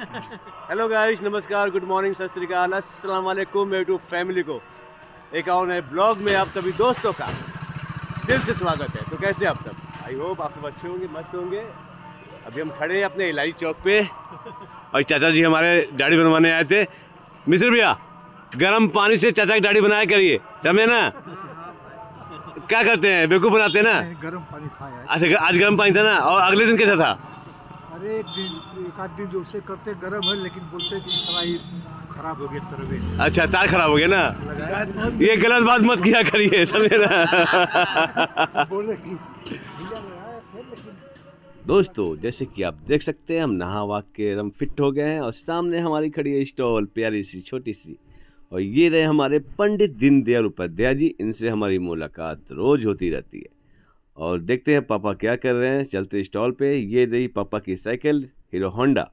Hello guys नमस्कार good morning सत श्रीकाल अस्सलाम वालेकुम मेरे टू फैमिली को एक और नए ब्लॉग में आप सभी दोस्तों का दिल से स्वागत है तो कैसे आप सब आई होप आप सब अच्छे होंगे मस्त होंगे अभी हम खड़े हैं अपने इलाई चौक पे और चाचा जी हमारे दाढ़ी बनवाने आए थे मिस्र भैया गर्म पानी से चाचा की दाढ़ी बनाया करिए समझे ना क्या करते हैं बेकूफ़ बनाते हैं ना गर्म पानी खाया अच्छा आज गर्म पानी था ना और अगले दिन कैसा था अरे एक आध दिन उसे करते गर्म है लेकिन बोलते कि सवाई खराब हो गया तरबे अच्छा तार खराब हो गया ना ये गलत बात मत किया करिए समझे ना बोले कि दोस्तों जैसे कि आप देख सकते हैं हम नहा वहा के एकदम फिट हो गए हैं और सामने हमारी खड़ी है स्टॉल प्यारी सी छोटी सी और ये रहे हमारे पंडित दीनदयाल उपाध्याय जी इनसे हमारी मुलाकात रोज होती रहती है और देखते हैं पापा क्या कर रहे हैं चलते स्टॉल पे ये रही पापा की साइकिल हीरो होंडा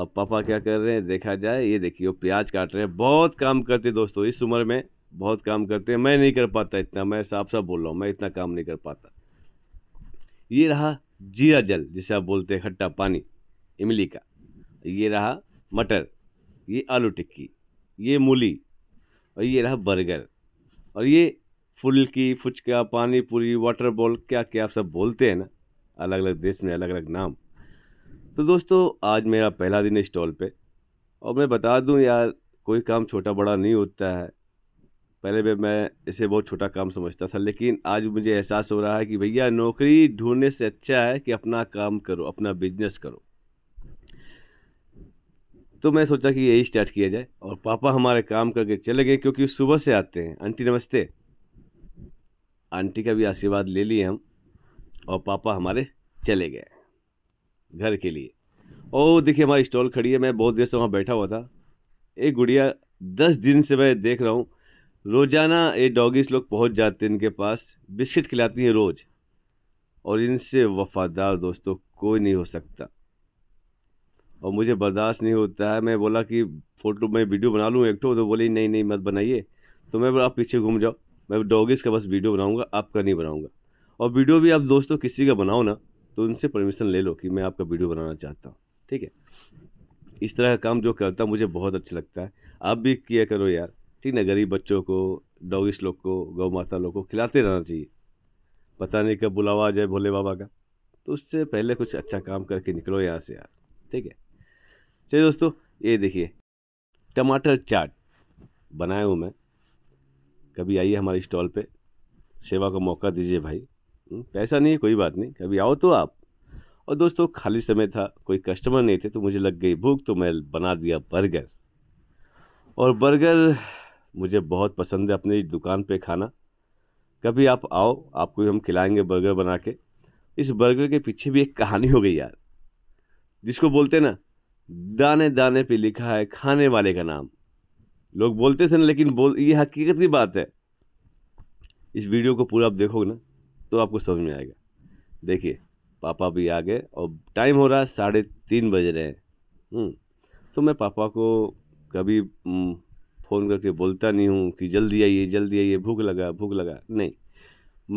और पापा क्या कर रहे हैं देखा जाए ये देखिए वो प्याज काट रहे हैं बहुत काम करते दोस्तों इस उम्र में बहुत काम करते हैं मैं नहीं कर पाता इतना मैं साफ साफ बोल रहा हूँ मैं इतना काम नहीं कर पाता ये रहा जीरा जल जिसे आप बोलते हैं खट्टा पानी इमली का ये रहा मटर ये आलू टिक्की ये मूली और ये रहा बर्गर और ये फुल्की फुचका पानी पूरी वाटर बॉल क्या क्या आप सब बोलते हैं ना अलग अलग देश में अलग अलग नाम तो दोस्तों आज मेरा पहला दिन है स्टॉल पे और मैं बता दूं यार कोई काम छोटा बड़ा नहीं होता है पहले भी मैं इसे बहुत छोटा काम समझता था लेकिन आज मुझे एहसास हो रहा है कि भैया नौकरी ढूंढने से अच्छा है कि अपना काम करो अपना बिजनेस करो तो मैं सोचा कि यही स्टार्ट किया जाए और पापा हमारे काम करके चले गए क्योंकि सुबह से आते हैं आंटी नमस्ते आंटी का भी आशीर्वाद ले लिए हम और पापा हमारे चले गए घर के लिए ओ देखिए हमारी स्टॉल खड़ी है मैं बहुत देर से वहाँ बैठा हुआ था एक गुड़िया दस दिन से मैं देख रहा हूँ रोज़ाना ये डॉगीज लोग पहुँच जाते हैं इनके पास बिस्किट खिलाती हैं रोज़ और इनसे वफादार दोस्तों कोई नहीं हो सकता और मुझे बर्दाश्त नहीं होता है मैं बोला कि फ़ोटो मैं वीडियो बना लूँ एक तो बोले नहीं नहीं मत बनाइए तो मैं बोला आप पीछे घूम जाओ मैं डॉगिस का बस वीडियो बनाऊँगा आपका नहीं बनाऊँगा और वीडियो भी आप दोस्तों किसी का बनाओ ना तो उनसे परमिशन ले लो कि मैं आपका वीडियो बनाना चाहता हूँ ठीक है इस तरह का काम जो करता मुझे बहुत अच्छा लगता है आप भी किया करो यार ठीक ना गरीब बच्चों को डॉगिस लोग को गौ माता लोग को खिलाते रहना चाहिए पता नहीं कब बुलावा आ जाए भोले बाबा का तो उससे पहले कुछ अच्छा काम करके निकलो यहाँ से यार ठीक है चलिए दोस्तों ये देखिए टमाटर चाट बनाया हूँ मैं कभी आइए हमारे स्टॉल पे सेवा का मौका दीजिए भाई हम्म, पैसा नहीं है कोई बात नहीं कभी आओ तो आप और दोस्तों खाली समय था कोई कस्टमर नहीं थे तो मुझे लग गई भूख तो मैं बना दिया बर्गर और बर्गर मुझे बहुत पसंद है अपनी दुकान पे खाना कभी आप आओ आपको हम खिलाएंगे बर्गर बना के इस बर्गर के पीछे भी एक कहानी हो गई यार जिसको बोलते ना दाने दाने पे लिखा है खाने वाले का नाम लोग बोलते थे ना लेकिन बोल ये हकीकत की बात है इस वीडियो को पूरा आप देखोगे ना तो आपको समझ में आएगा देखिए पापा भी आ गए और टाइम हो रहा है साढ़े तीन बज रहे हैं हम्म, तो मैं पापा को कभी फ़ोन हम्म, करके बोलता नहीं हूँ कि जल्दी आइए जल्दी आइए भूख लगा भूख लगा नहीं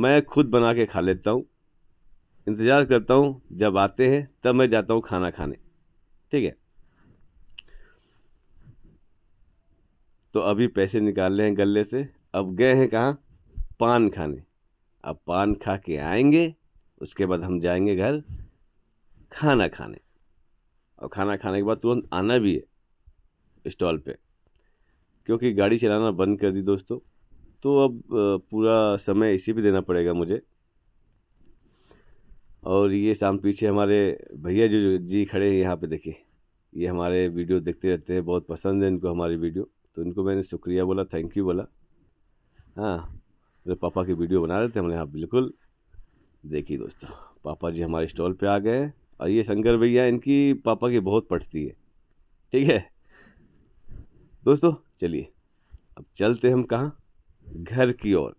मैं खुद बना के खा लेता हूँ इंतज़ार करता हूँ जब आते हैं तब मैं जाता हूँ खाना खाने ठीक है तो अभी पैसे निकाल रहे हैं गले से अब गए हैं कहाँ पान खाने अब पान खा के आएंगे उसके बाद हम जाएंगे घर खाना खाने और खाना खाने के बाद तुरंत आना भी है स्टॉल पे क्योंकि गाड़ी चलाना बंद कर दी दोस्तों तो अब पूरा समय इसी पे देना पड़ेगा मुझे और ये शाम पीछे हमारे भैया जो जी खड़े हैं यहाँ पे देखिए ये हमारे वीडियो देखते रहते हैं बहुत पसंद है इनको हमारी वीडियो तो इनको मैंने शुक्रिया बोला थैंक यू बोला हाँ मेरे पापा की वीडियो बना रहे थे हमने यहाँ बिल्कुल देखी दोस्तों पापा जी हमारे स्टॉल पे आ गए और ये शंकर भैया इनकी पापा की बहुत पढ़ती है ठीक है दोस्तों चलिए अब चलते हम कहाँ घर की ओर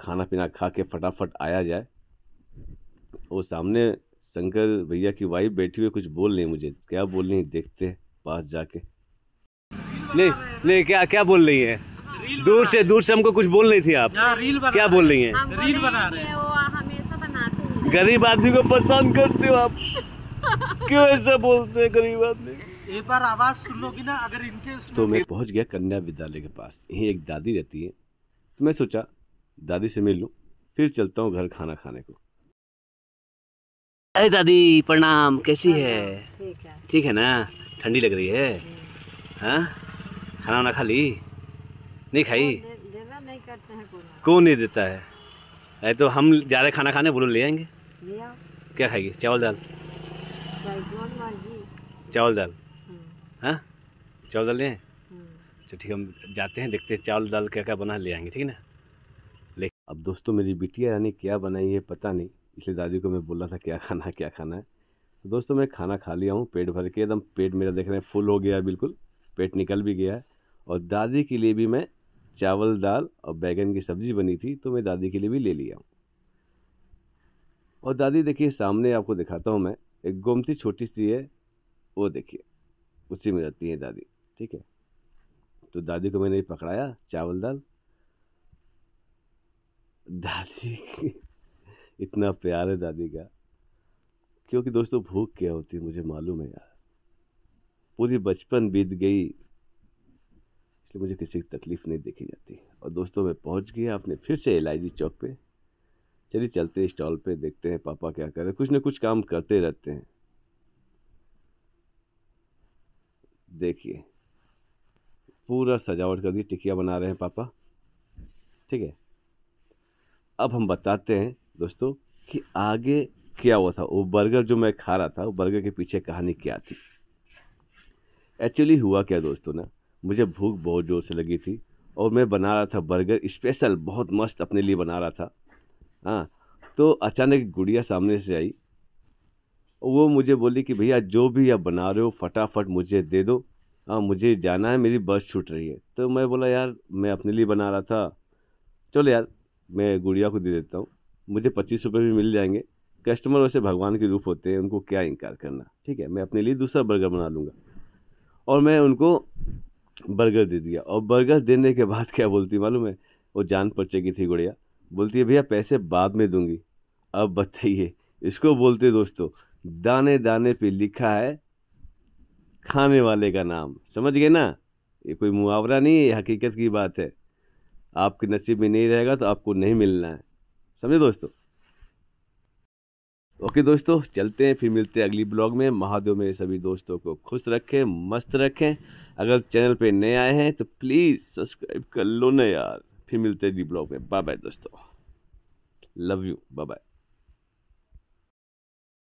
खाना पीना खा के फटाफट आया जाए वो सामने शंकर भैया की वाइफ बैठी हुई कुछ बोल रही मुझे क्या बोल रही देखते हैं पास जाके नहीं नहीं क्या क्या बोल रही है दूर से दूर से हमको कुछ बोल रही थी आप रील क्या बोल रही है रील बना रहे गरीब आदमी को पसंद करते हो आप क्यों ऐसा बोलते हैं गरीब आदमी एक बार आवाज सुन लोगी ना अगर इनके तो मैं पहुंच गया कन्या विद्यालय के पास यही एक दादी रहती है तो मैं सोचा दादी से मिल लूँ फिर चलता हूँ घर खाना खाने को अरे दादी प्रणाम कैसी है ठीक है ठीक है ना ठंडी लग रही है हाँ खाना वाना खा ली नहीं खाई देना नहीं करते हैं कौन नहीं देता है अरे तो हम जा रहे खाना खाने बोलो ले आएंगे क्या खाएगी चावल दाल चावल दाल हम्म। हाँ चावल दाल ले आए हम्म। तो ठीक हम जाते हैं देखते हैं चावल दाल क्या क्या बना ले आएंगे ठीक है ना लेकिन अब दोस्तों मेरी बिटिया यानी क्या बनाई है पता नहीं इसलिए दादी को मैं बोला था क्या खाना है क्या खाना है तो दोस्तों मैं खाना खा लिया हूँ पेट भर के एकदम पेट मेरा देख रहे हैं फुल हो गया बिल्कुल पेट निकल भी गया है और दादी के लिए भी मैं चावल दाल और बैगन की सब्ज़ी बनी थी तो मैं दादी के लिए भी ले लिया और दादी देखिए सामने आपको दिखाता हूँ मैं एक गोमती छोटी सी है वो देखिए उसी में रहती है दादी ठीक है तो दादी को मैंने पकड़ाया चावल दाल दादी इतना प्यार है दादी का क्योंकि दोस्तों भूख क्या होती है मुझे मालूम है यार पूरी बचपन बीत गई तो मुझे किसी की तकलीफ़ नहीं देखी जाती और दोस्तों मैं पहुंच गया अपने फिर से एल चौक पे चलिए चलते स्टॉल पे देखते हैं पापा क्या कर रहे हैं कुछ ना कुछ काम करते रहते हैं देखिए पूरा सजावट कर दी टिकिया बना रहे हैं पापा ठीक है अब हम बताते हैं दोस्तों कि आगे क्या हुआ था वो बर्गर जो मैं खा रहा था वो बर्गर के पीछे कहानी क्या थी एक्चुअली हुआ क्या दोस्तों ना मुझे भूख बहुत ज़ोर से लगी थी और मैं बना रहा था बर्गर स्पेशल बहुत मस्त अपने लिए बना रहा था हाँ तो अचानक गुड़िया सामने से आई वो मुझे बोली कि भैया जो भी आप बना रहे हो फटाफट मुझे दे दो हाँ मुझे जाना है मेरी बस छूट रही है तो मैं बोला यार मैं अपने लिए बना रहा था चलो यार मैं गुड़िया को दे देता हूँ मुझे पच्चीस रुपये भी मिल जाएंगे कस्टमर वैसे भगवान के रूप होते हैं उनको क्या इनकार करना ठीक है मैं अपने लिए दूसरा बर्गर बना लूँगा और मैं उनको बर्गर दे दिया और बर्गर देने के बाद क्या बोलती मालूम है वो जान पर चेकी थी गुड़िया बोलती है भैया पैसे बाद में दूंगी अब बताइए इसको बोलते दोस्तों दाने दाने पे लिखा है खाने वाले का नाम समझ गए ना ये कोई मुहावरा नहीं है हकीकत की बात है आपके नसीब में नहीं रहेगा तो आपको नहीं मिलना है समझे दोस्तों ओके दोस्तों चलते हैं फिर मिलते हैं अगली ब्लॉग में महादेव मेरे सभी दोस्तों को खुश रखें मस्त रखें अगर चैनल पे नए आए हैं तो प्लीज़ सब्सक्राइब कर लो ना यार फिर मिलते हैं अगली ब्लॉग में बाय बाय दोस्तों लव यू बाय बाय